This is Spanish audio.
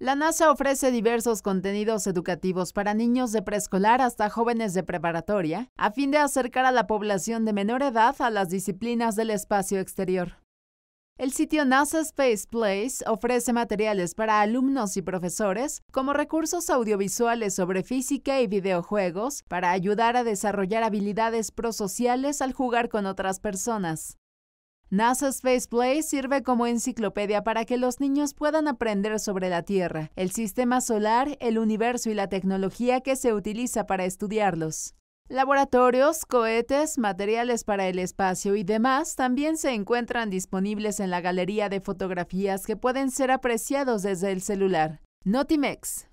La NASA ofrece diversos contenidos educativos para niños de preescolar hasta jóvenes de preparatoria, a fin de acercar a la población de menor edad a las disciplinas del espacio exterior. El sitio NASA Space Place ofrece materiales para alumnos y profesores como recursos audiovisuales sobre física y videojuegos para ayudar a desarrollar habilidades prosociales al jugar con otras personas. NASA Space Play sirve como enciclopedia para que los niños puedan aprender sobre la Tierra, el sistema solar, el universo y la tecnología que se utiliza para estudiarlos. Laboratorios, cohetes, materiales para el espacio y demás también se encuentran disponibles en la galería de fotografías que pueden ser apreciados desde el celular. Notimex,